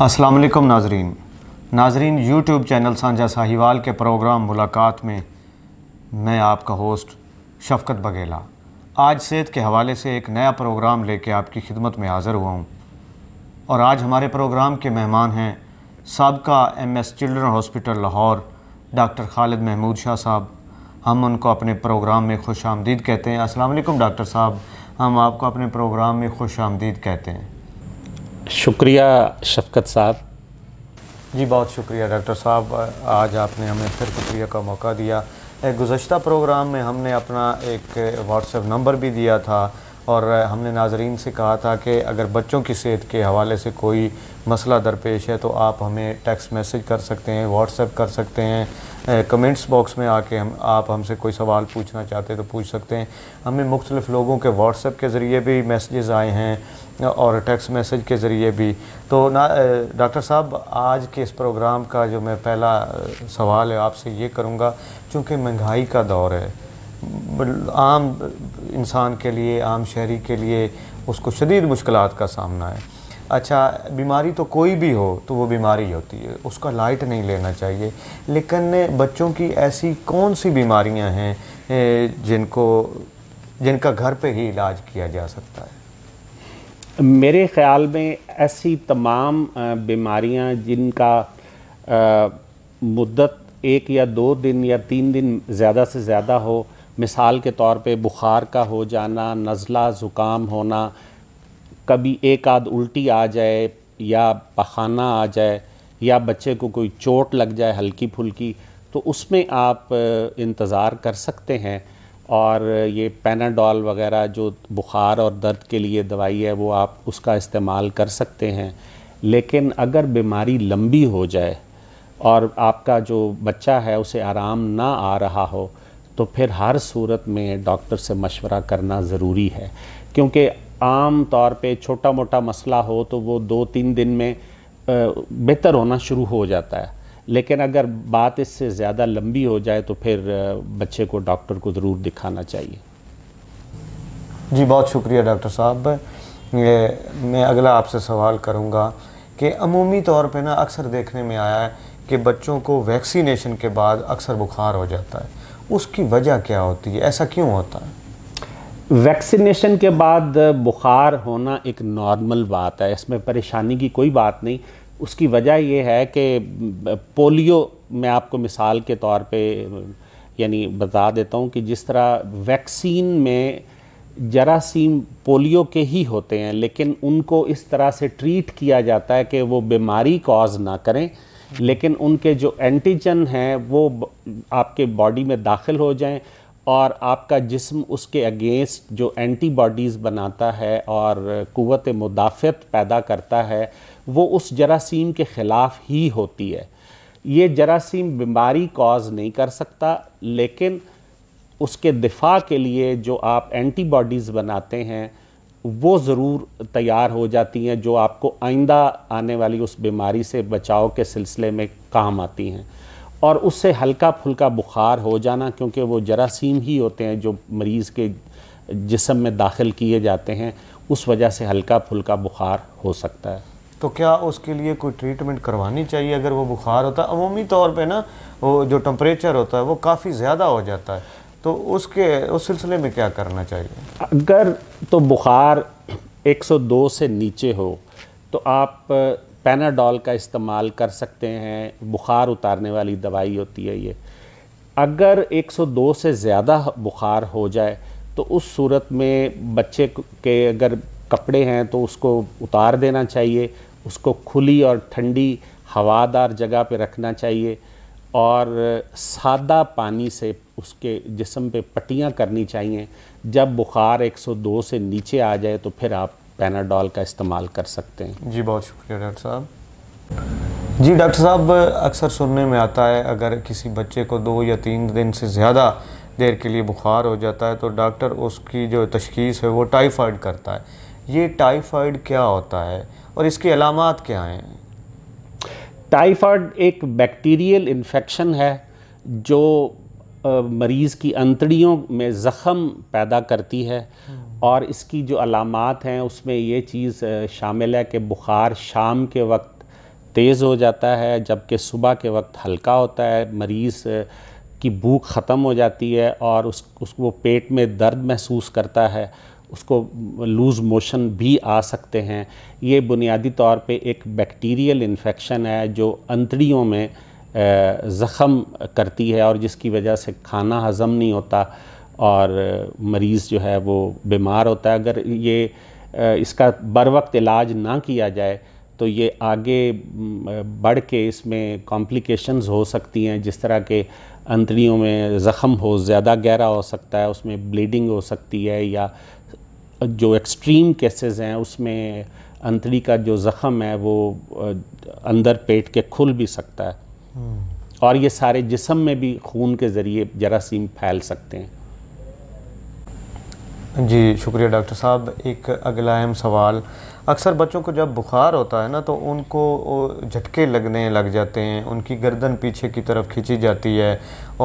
वालेकुम नाजरीन नाजरीन यूट्यूब चैनल सांझा साहिवाल के प्रोग्राम मुलाकात में मैं आपका होस्ट शफकत बघेला आज सेहत के हवाले से एक नया प्रोग्राम लेके आपकी खिदमत में हाज़िर हुआ हूँ और आज हमारे प्रोग्राम के मेहमान हैं सबका M S children hospital Lahore doctor Khalid Mahmood Shah sahab हम उनको अपने प्रोग्राम में खुश आमदीद कहते हैं असलम डॉक्टर साहब हम आपको अपने प्रोग्राम में खुश आमदीद कहते हैं शुक्रिया शफकत साहब जी बहुत शुक्रिया डॉक्टर साहब आज आपने हमें फिर शुक्रिया का मौका दिया गुजशत प्रोग्राम में हमने अपना एक व्हाट्सएप नंबर भी दिया था और हमने नाजरीन से कहा था कि अगर बच्चों की सेहत के हवाले से कोई मसला दरपेश है तो आप हमें टेक्स्ट मैसेज कर सकते हैं व्हाट्सएप कर सकते हैं कमेंट्स बॉक्स में आके हम आप हमसे कोई सवाल पूछना चाहते हैं तो पूछ सकते हैं हमें मुख्तलिफ़ लोगों के व्हाट्सएप के ज़रिए भी मैसेजेस आए हैं और टेक्स्ट मैसेज के ज़रिए भी तो ना डॉक्टर साहब आज के इस प्रोग्राम का जो मैं पहला सवाल है आपसे ये करूँगा चूँकि महंगाई का दौर है आम इंसान के लिए आम शहरी के लिए उसको शदीद मुश्किल का सामना है अच्छा बीमारी तो कोई भी हो तो वो बीमारी होती है उसका लाइट नहीं लेना चाहिए लेकिन बच्चों की ऐसी कौन सी बीमारियां हैं जिनको जिनका घर पे ही इलाज किया जा सकता है मेरे ख़्याल में ऐसी तमाम बीमारियां जिनका मुद्दत एक या दो दिन या तीन दिन ज़्यादा से ज़्यादा हो मिसाल के तौर पे बुखार का हो जाना नज़ला ज़ुकाम होना कभी एक आध उल्टी आ जाए या पखाना आ जाए या बच्चे को कोई चोट लग जाए हल्की फुल्की तो उसमें आप इंतज़ार कर सकते हैं और ये पैनाडॉल वगैरह जो बुखार और दर्द के लिए दवाई है वो आप उसका इस्तेमाल कर सकते हैं लेकिन अगर बीमारी लंबी हो जाए और आपका जो बच्चा है उसे आराम ना आ रहा हो तो फिर हर सूरत में डॉक्टर से मशवरा करना ज़रूरी है क्योंकि आम तौर पे छोटा मोटा मसला हो तो वो दो तीन दिन में बेहतर होना शुरू हो जाता है लेकिन अगर बात इससे ज़्यादा लंबी हो जाए तो फिर बच्चे को डॉक्टर को ज़रूर दिखाना चाहिए जी बहुत शुक्रिया डॉक्टर साहब मैं अगला आपसे सवाल करूँगा कि अमूमी तौर पर ना अक्सर देखने में आया है कि बच्चों को वैक्सीनेशन के बाद अक्सर बुखार हो जाता है उसकी वजह क्या होती है ऐसा क्यों होता है वैक्सीनेशन के बाद बुखार होना एक नॉर्मल बात है इसमें परेशानी की कोई बात नहीं उसकी वजह यह है कि पोलियो मैं आपको मिसाल के तौर पे यानी बता देता हूँ कि जिस तरह वैक्सीन में जरासीम पोलियो के ही होते हैं लेकिन उनको इस तरह से ट्रीट किया जाता है कि वो बीमारी कॉज ना करें लेकिन उनके जो एंटीजन हैं वो आपके बॉडी में दाखिल हो जाएं और आपका जिस्म उसके अगेंस्ट जो एंटीबॉडीज़ बनाता है और क़वत मुदाफ़त पैदा करता है वो उस जरासीम के ख़िलाफ़ ही होती है ये जरासीम बीमारी कॉज नहीं कर सकता लेकिन उसके दिफा के लिए जो आप एंटीबॉडीज़ बनाते हैं वो ज़रूर तैयार हो जाती हैं जो आपको आइंदा आने वाली उस बीमारी से बचाव के सिलसिले में काम आती हैं और उससे हल्का फुल्का बुखार हो जाना क्योंकि वो जरासीम ही होते हैं जो मरीज़ के जिसम में दाखिल किए जाते हैं उस वजह से हल्का फुल्का बुखार हो सकता है तो क्या उसके लिए कोई ट्रीटमेंट करवानी चाहिए अगर वो बुखार होता है अमूमी तौर पे ना वो जो टम्परेचर होता है वो काफ़ी ज़्यादा हो जाता है तो उसके उस सिलसिले में क्या करना चाहिए अगर तो बुखार 102 से नीचे हो तो आप पैनाडॉल का इस्तेमाल कर सकते हैं बुखार उतारने वाली दवाई होती है ये अगर 102 से ज़्यादा बुखार हो जाए तो उस सूरत में बच्चे के अगर कपड़े हैं तो उसको उतार देना चाहिए उसको खुली और ठंडी हवादार जगह पर रखना चाहिए और सादा पानी से उसके जिसम पे पट्टियाँ करनी चाहिए जब बुखार 102 से नीचे आ जाए तो फिर आप पैनाडॉल का इस्तेमाल कर सकते हैं जी बहुत शुक्रिया डॉक्टर साहब जी डॉक्टर साहब अक्सर सुनने में आता है अगर किसी बच्चे को दो या तीन दिन से ज़्यादा देर के लिए बुखार हो जाता है तो डॉक्टर उसकी जो तशखीस है वो टाइफाइड करता है ये टाइफाइड क्या होता है और इसकी अलामत क्या हैं टाइफाइड एक बैक्टीरियल इन्फेक्शन है जो मरीज़ की अंतड़ियों में ज़ख़म पैदा करती है हम्म। और इसकी जो अलामत हैं उसमें ये चीज़ शामिल है कि बुखार शाम के वक्त तेज़ हो जाता है जबकि सुबह के वक्त हल्का होता है मरीज़ की भूख ख़त्म हो जाती है और उस उसको पेट में दर्द महसूस करता है उसको लूज़ मोशन भी आ सकते हैं ये बुनियादी तौर पे एक बैक्टीरियल इन्फेक्शन है जो अंतड़ियों में ज़ख़म करती है और जिसकी वजह से खाना हज़म नहीं होता और मरीज़ जो है वो बीमार होता है अगर ये इसका बर वक्त इलाज ना किया जाए तो ये आगे बढ़ के इसमें कॉम्प्लिकेशंस हो सकती हैं जिस तरह के अंतड़ियों में ज़ख़म हो ज़्यादा गहरा हो सकता है उसमें ब्लीडिंग हो सकती है या जो एक्सट्रीम केसेस हैं उसमें अंतरी का जो ज़ख़म है वो अंदर पेट के खुल भी सकता है हम्म। और ये सारे जिसम में भी खून के ज़रिए जरासीम फैल सकते हैं जी शुक्रिया डॉक्टर साहब एक अगला अहम सवाल अक्सर बच्चों को जब बुखार होता है ना तो उनको झटके लगने लग जाते हैं उनकी गर्दन पीछे की तरफ खींची जाती है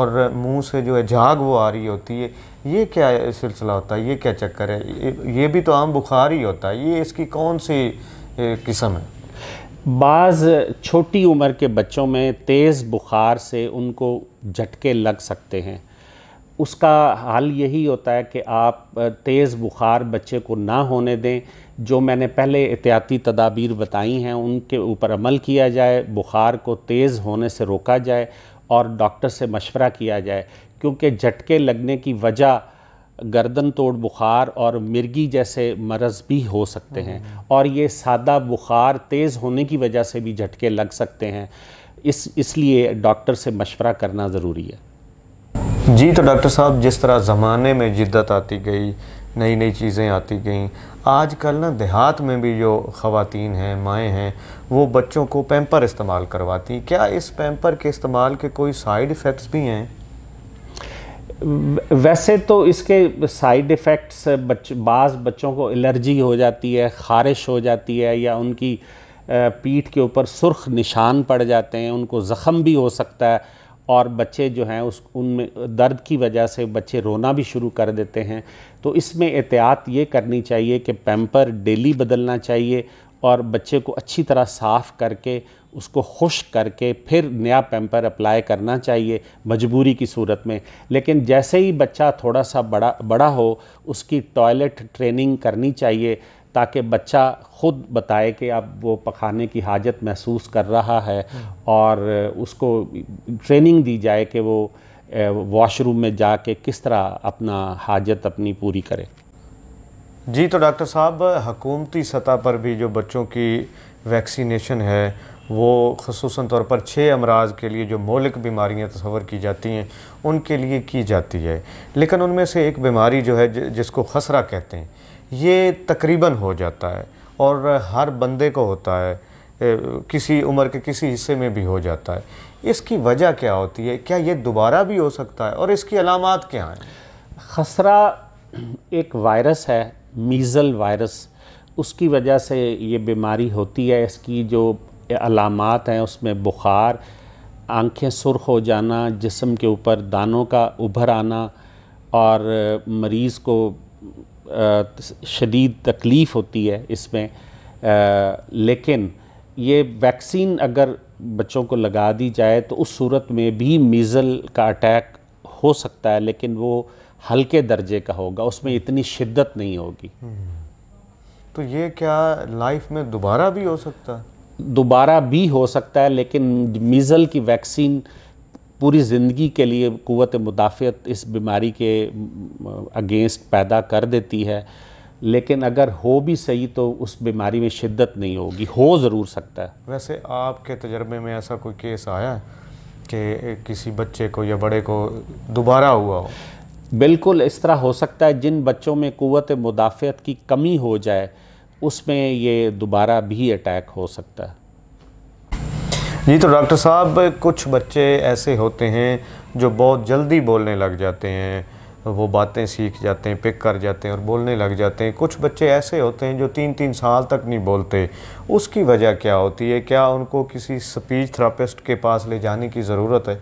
और मुंह से जो है झाग वो आ रही होती है ये क्या सिलसिला होता है ये क्या चक्कर है ये भी तो आम बुखार ही होता है ये इसकी कौन सी किस्म है बाज़ छोटी उम्र के बच्चों में तेज़ बुखार से उनको झटके लग सकते हैं उसका हाल यही होता है कि आप तेज़ बुखार बच्चे को ना होने दें जो मैंने पहले एहतियाती तदाबीर बताई हैं उनके ऊपर अमल किया जाए बुखार को तेज़ होने से रोका जाए और डॉक्टर से मशवरा किया जाए क्योंकि झटके लगने की वजह गर्दन तोड़ बुखार और मिर्गी जैसे मरज़ भी हो सकते हैं हम्म। और ये सादा बुखार तेज़ होने की वजह से भी झटके लग सकते हैं इस इसलिए डॉक्टर से मशवरा करना ज़रूरी है जी तो डॉक्टर साहब जिस तरह ज़माने में जिद्दत आती गई नई नई चीज़ें आती गईं आजकल ना देहात में भी जो ख़वान हैं माएँ हैं वो बच्चों को पैम्पर इस्तेमाल करवाती क्या इस पैम्पर के इस्तेमाल के कोई साइड इफ़ेक्ट्स भी हैं वैसे तो इसके साइड इफ़ेक्ट्स बच बाज़ बच्चों को एलर्जी हो जाती है ख़ारिश हो जाती है या उनकी पीठ के ऊपर सुर्ख निशान पड़ जाते हैं उनको ज़ख़म भी हो सकता है और बच्चे जो हैं उस उनमें दर्द की वजह से बच्चे रोना भी शुरू कर देते हैं तो इसमें एहतियात ये करनी चाहिए कि पैम्पर डेली बदलना चाहिए और बच्चे को अच्छी तरह साफ़ करके उसको खुश करके फिर नया पैम्पर अप्लाई करना चाहिए मजबूरी की सूरत में लेकिन जैसे ही बच्चा थोड़ा सा बड़ा बड़ा हो उसकी टॉयलेट ट्रेनिंग करनी चाहिए ताकि बच्चा ख़ुद बताए कि अब वो पखाने की हाजत महसूस कर रहा है और उसको ट्रेनिंग दी जाए कि वो वॉशरूम में जा के किस तरह अपना हाजत अपनी पूरी करे जी तो डॉक्टर साहब हकूमती सतह पर भी जो बच्चों की वैक्सीनेशन है वो खसूस तौर पर छः अमराज के लिए जो मौलिक बीमारियाँ तस्वर की जाती हैं उनके लिए की जाती है लेकिन उनमें से एक बीमारी जो है जिसको खसरा कहते हैं ये तकरीबन हो जाता है और हर बंदे को होता है किसी उम्र के किसी हिस्से में भी हो जाता है इसकी वजह क्या होती है क्या ये दोबारा भी हो सकता है और इसकी अलामत क्या हैं खसरा एक वायरस है मीज़ल वायरस उसकी वजह से ये बीमारी होती है इसकी जो अलामत हैं उसमें बुखार आंखें सुर्ख हो जाना जिसम के ऊपर दानों का उभर आना और मरीज़ को शदीद तकलीफ़ होती है इसमें लेकिन ये वैक्सीन अगर बच्चों को लगा दी जाए तो उस सूरत में भी मीज़ल का अटैक हो सकता है लेकिन वो हल्के दर्जे का होगा उसमें इतनी शिद्दत नहीं होगी हम्म। तो ये क्या लाइफ में दोबारा भी हो सकता है दोबारा भी हो सकता है लेकिन मीज़ल की वैक्सीन पूरी ज़िंदगी के लिए क़वत मुदाफ़त इस बीमारी के अगेंस्ट पैदा कर देती है लेकिन अगर हो भी सही तो उस बीमारी में शिद्दत नहीं होगी हो ज़रूर सकता है वैसे आपके तजर्बे में ऐसा कोई केस आया कि किसी बच्चे को या बड़े को दोबारा हुआ हो बिल्कुल इस तरह हो सकता है जिन बच्चों में क़वत मुदाफ़त की कमी हो जाए उसमें ये दोबारा भी अटैक हो सकता है जी तो डॉक्टर साहब कुछ बच्चे ऐसे होते हैं जो बहुत जल्दी बोलने लग जाते हैं वो बातें सीख जाते हैं पिक कर जाते हैं और बोलने लग जाते हैं कुछ बच्चे ऐसे होते हैं जो तीन तीन साल तक नहीं बोलते उसकी वजह क्या होती है क्या उनको किसी स्पीच थेरापिस्ट के पास ले जाने की ज़रूरत है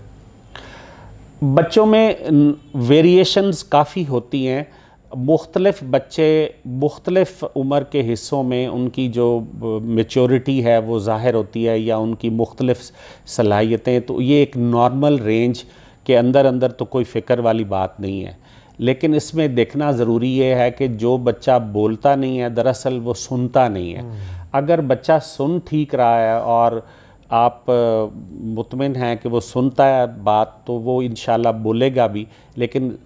बच्चों में वेरिएशंस काफ़ी होती हैं मुख्तलफ़ बच्चे मुख्तलफ़ उम्र के हिस्सों में उनकी जो मेचोरिटी है वो ज़ाहिर होती है या उनकी मुख्तलफ़ सलाहियतें तो ये एक नॉर्मल रेंज के अंदर अंदर तो कोई फ़िक्र वाली बात नहीं है लेकिन इसमें देखना ज़रूरी ये है कि जो बच्चा बोलता नहीं है दरअसल वो सुनता नहीं है हम्म। अगर बच्चा सुन ठीक रहा है और आप मुतमिन हैं कि वो सुनता है बात तो वो इन बोलेगा भी लेकिन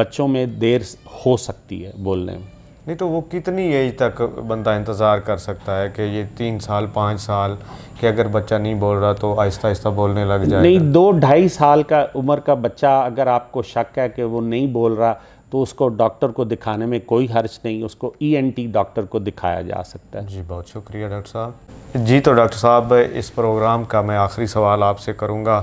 बच्चों में देर हो सकती है बोलने में नहीं तो वो कितनी एज तक बंदा इंतज़ार कर सकता है कि ये तीन साल पाँच साल कि अगर बच्चा नहीं बोल रहा तो आहिस्ता आहिस्ता बोलने लग जाए नहीं दो ढाई साल का उम्र का बच्चा अगर आपको शक है कि वो नहीं बोल रहा तो उसको डॉक्टर को दिखाने में कोई हर्ज नहीं उसको ईएनटी e डॉक्टर को दिखाया जा सकता है जी बहुत शुक्रिया डॉक्टर साहब जी तो डॉक्टर साहब इस प्रोग्राम का मैं आखिरी सवाल आपसे करूँगा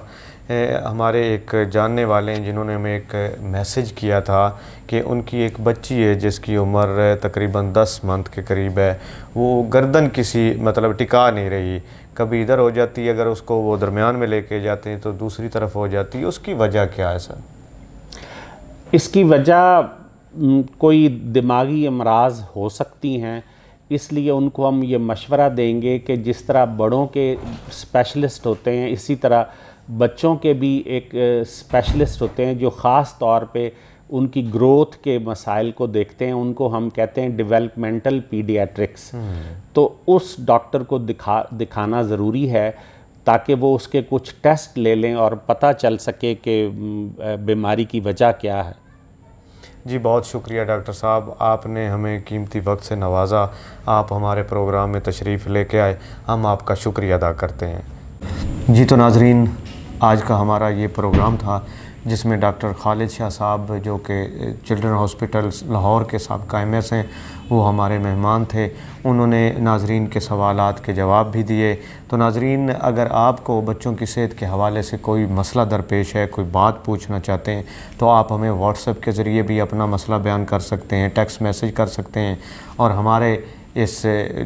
हमारे एक जानने वाले हैं जिन्होंने हमें एक मैसेज किया था कि उनकी एक बच्ची है जिसकी उम्र तकरीबन 10 मंथ के करीब है वो गर्दन किसी मतलब टिका नहीं रही कभी इधर हो जाती है अगर उसको वो दरमियान में लेके जाते हैं तो दूसरी तरफ हो जाती है उसकी वजह क्या है सर इसकी वजह कोई दिमागी अमराज हो सकती हैं इसलिए उनको हम ये मशवरा देंगे कि जिस तरह बड़ों के स्पेशलिस्ट होते हैं इसी तरह बच्चों के भी एक स्पेशलिस्ट होते हैं जो ख़ास तौर पे उनकी ग्रोथ के मसाइल को देखते हैं उनको हम कहते हैं डेवलपमेंटल हम्म। पीडियाट्रिक्स तो उस डॉक्टर को दिखा दिखाना ज़रूरी है ताकि वो उसके कुछ टेस्ट ले लें और पता चल सके कि बीमारी की वजह क्या है जी बहुत शुक्रिया डॉक्टर साहब आपने हमें कीमती वक्त से नवाजा आप हमारे प्रोग्राम में तशरीफ़ लेके आए हम आपका शुक्रिया अदा करते हैं जी तो नाजरीन आज का हमारा ये प्रोग्राम था जिसमें डॉक्टर खालिद शाह साहब जो कि चिल्ड्रन हॉस्पिटल लाहौर के सबका एम एस हैं वो हमारे मेहमान थे उन्होंने नाजरीन के सवाल के जवाब भी दिए तो नाजरीन अगर आपको बच्चों की सेहत के हवाले से कोई मसला दरपेश है कोई बात पूछना चाहते हैं तो आप हमें व्हाट्सएप के ज़रिए भी अपना मसला बयान कर सकते हैं टेक्स्ट मैसेज कर सकते हैं और हमारे इस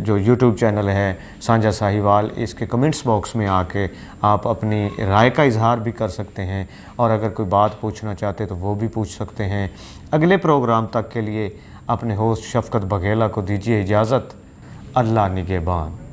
जो यूट्यूब चैनल है सांझा साहिवाल इसके कमेंट्स बॉक्स में आके आप अपनी राय का इजहार भी कर सकते हैं और अगर कोई बात पूछना चाहते तो वो भी पूछ सकते हैं अगले प्रोग्राम तक के लिए अपने होस्ट शफकत बघेला को दीजिए इजाज़त अल्लाह निगेबान